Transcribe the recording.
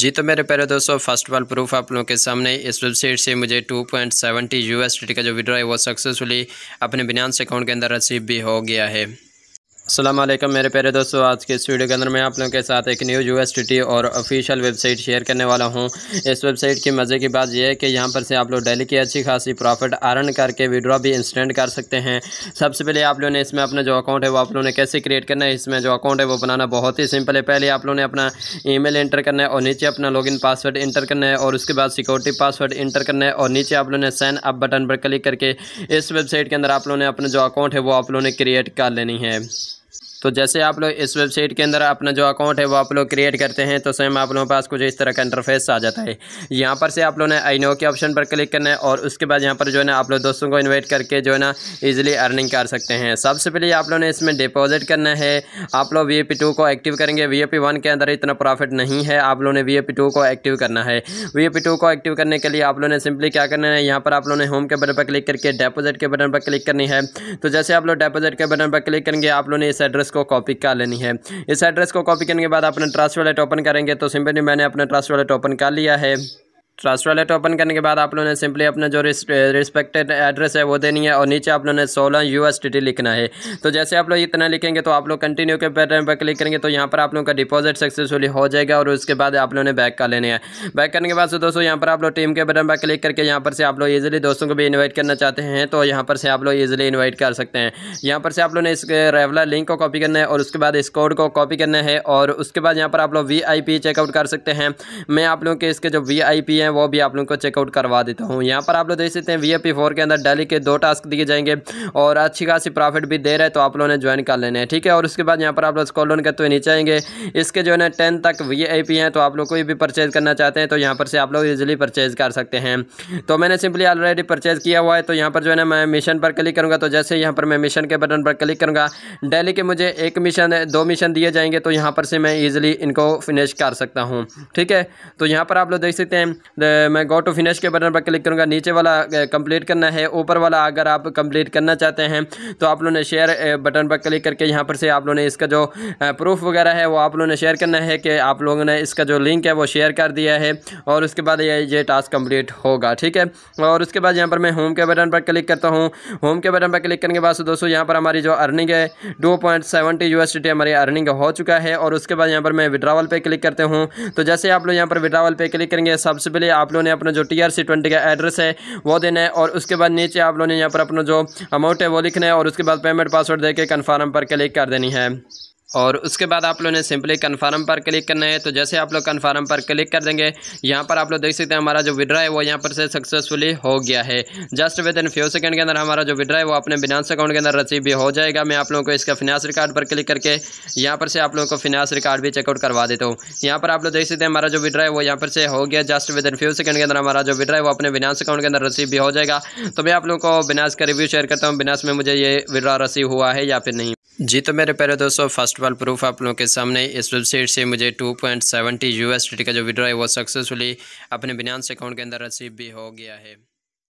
जी तो मेरे पहले दोस्तों फर्स्ट ऑफ ऑल प्रूफ आप लोगों के सामने इस वेबसाइट से मुझे टू पॉइंट सेवेंटी का जो विड्रॉ है वो सक्सेसफुली अपने बिनांस अकाउंट के अंदर रसीव भी हो गया है असलम मेरे प्यारे दोस्तों आज के इस वीडियो के अंदर मैं आप लोगों के साथ एक न्यू यूएसटीटी और ऑफिशियल वेबसाइट शेयर करने वाला हूं इस वेबसाइट की मज़े की बात यह है कि यहां पर से आप लोग डेली की अच्छी खासी प्रॉफिट अर्न करके विड्रॉ भी इंस्टेंट कर सकते हैं सबसे पहले आप लोगों ने इसमें अपना जो अकाउंट है वो आप लोगों ने कैसे क्रिएट करना है इसमें जो अकाउंट है वो बनाना बहुत ही सिंपल है पहले आप लोगों ने अपना ई एंटर करना है और नीचे अपना लॉग पासवर्ड इंटर करना है और उसके बाद सिक्योरिटी पासवर्ड इंटर करना है और नीचे आप लोगों ने साइन अप बटन पर क्लिक करके इस वेबसाइट के अंदर आप लोगों ने अपना जो अकाउंट है वो आप लोगों ने क्रिएट कर लेनी है तो जैसे आप लोग इस वेबसाइट के अंदर अपना जो अकाउंट है वो आप लोग क्रिएट करते हैं तो सेम आप लोगों के पास कुछ इस तरह का इंटरफेस आ जाता है यहाँ पर से आप लोगों ने आई नो के ऑप्शन पर क्लिक करना है और उसके बाद यहाँ पर जो है ना आप लोग दोस्तों को इन्वाइट करके जो है ना ईजिली अर्निंग कर सकते हैं सबसे पहले आप लोगों ने इसमें डिपॉजिट करना है आप लोग वी टू को एक्टिव करेंगे वी वन के अंदर इतना प्रॉफिट नहीं है आप लोगों ने वी टू को एक्टिव करना है वी टू को एक्टिव करने के लिए आप लोगों ने सिंपली क्या करना है यहाँ पर आप लोगों ने होम के बटन पर क्लिक करके डेपोजिट के बटन पर क्लिक करनी है तो जैसे आप लोग डेपोजिट के बटन पर क्लिक करेंगे आप लोगों ने इस एड्रेस को कॉपी कर लेनी है इस एड्रेस को कॉपी करने के बाद अपना ट्रांस वॉलेट ओपन करेंगे तो सिंपली मैंने अपना ट्रांस वॉलेट ओपन कर लिया है ट्रांसफर वालेट ओपन करने के बाद आप लोगों ने सिंपली अपना जो रिस्पेक्टेड एड्रेस है वो देनी है और नीचे आप लोगों ने सोलह यू लिखना है तो जैसे आप लोग इतना लिखेंगे तो आप लोग कंटिन्यू के पैटर्न पर क्लिक करेंगे तो यहाँ पर आप लोगों का डिपॉजिट सक्सेसफुली हो जाएगा और उसके बाद आप लोगों ने बैक का लेने है बैक करने के बाद से दोस्तों यहाँ पर आप लोग टीम के बटन पर क्लिक करके यहाँ पर से आप लोग ईजिली दोस्तों को भी इन्वाइट करना चाहते हैं तो यहाँ पर से आप लोग ईजिली इन्वाइट कर सकते हैं यहाँ पर से आप लोगों ने इस रेवला लिंक को कॉपी करना है और उसके बाद इस कोड को कॉपी करना है और उसके बाद यहाँ पर आप लोग वी चेकआउट कर सकते हैं मैं आप लोगों के इसके जो वी हैं वो भी आप लोग को चेकआउट करवा देता हूँ यहाँ पर आप लोग देख सकते हैं वी के अंदर डेली के दो टास्क दिए जाएंगे और अच्छी खासी प्रॉफिट भी दे रहे हैं तो आप लोगों ने ज्वाइन कर लेने ठीक है और उसके बाद यहाँ पर आप लोग स्कॉल लोन करते हुए नीचे आएंगे इसके जो है ना टेन तक वी हैं तो आप लोग कोई भी परचेज़ करना चाहते हैं तो यहाँ पर से आप लोग ईजिली परचेज़ कर सकते हैं तो मैंने सिंपली ऑलरेडी परचेज़ किया हुआ है तो यहाँ पर जो है ना मैं मिशन पर क्लिक करूँगा तो जैसे यहाँ पर मैं मिशन के बटन पर क्लिक करूँगा डेली के मुझे एक मिशन दो मिशन दिए जाएंगे तो यहाँ पर से मैं ईजिली इनको फिनिश कर सकता हूँ ठीक है तो यहाँ पर आप लोग देख सकते हैं मैं गो टू फिनिश के बटन पर क्लिक करूँगा नीचे वाला कंप्लीट करना है ऊपर वाला अगर आप कंप्लीट करना चाहते हैं तो आप लोगों ने शेयर बटन पर क्लिक करके यहाँ पर से आप लोगों ने इसका जो प्रूफ वगैरह है वो आप लोगों ने शेयर करना है कि आप लोगों ने इसका जो लिंक है वो शेयर कर दिया है और उसके बाद ये ये टास्क कंप्लीट होगा ठीक है और उसके बाद यहाँ पर मैं होम के बटन पर क्लिक करता हूँ होम के बटन पर क्लिक करने के बाद दोस्तों यहाँ पर हमारी जो अर्निंग है टू पॉइंट सेवेंटी यू हमारी अर्निंग हो चुका है और उसके बाद यहाँ पर मैं विड्रावल पर क्लिक करते हूँ तो जैसे आप लोग यहाँ पर विड्रावल पर क्लिक करेंगे सबसे लिए आप लोगों ने अपना जो टी आर सी ट्वेंटी का एड्रेस है वो देना है और उसके बाद नीचे आप लोगों ने यहाँ पर अपना जो अमाउंट है वो लिखना है और उसके बाद पेमेंट पासवर्ड दे के कन्फर्म पर क्लिक कर देनी है और उसके बाद आप लोगों ने सिंपली कन्फर्म पर क्लिक करना है तो जैसे आप लोग कन्फर्म पर क्लिक कर देंगे यहाँ पर आप लोग देख सकते हैं हमारा जो विड्रा है वो यहाँ पर से सक्सेसफुली हो गया है just within few second के अंदर हमारा जो विड्रा है वो अपने बिनास अकाउंट के अंदर रसीव भी हो जाएगा मैं आप लोगों को इसका फिनास रिकॉर्ड पर क्लिक करके यहाँ पर से आप लोगों को फिनास रिकॉर्ड भी चेकआउट करवा देता हूँ यहाँ पर आप लोग देख सकते हैं हमारा जो विड्रा है वो यहाँ पर से हो गया just within few second के अंदर हमारा जो विड्रा है वो अपने बिनास अकाउंट के अंदर रसीव भी हो जाएगा तो मैं आप लोगों को बिनास का रिव्यू शेयर करता हूँ बिनास में मुझे ये विड्रा रसीव हुआ है या फिर नहीं जी तो मेरे पहले दोस्तों फर्स्ट ऑफ ऑल प्रूफ आप लोगों के सामने इस वेबसाइट से मुझे टू पॉइंट सेवेंटी का जो विड्रॉ है वो सक्सेसफुली अपने बिनांस अकाउंट के अंदर रसीव भी हो गया है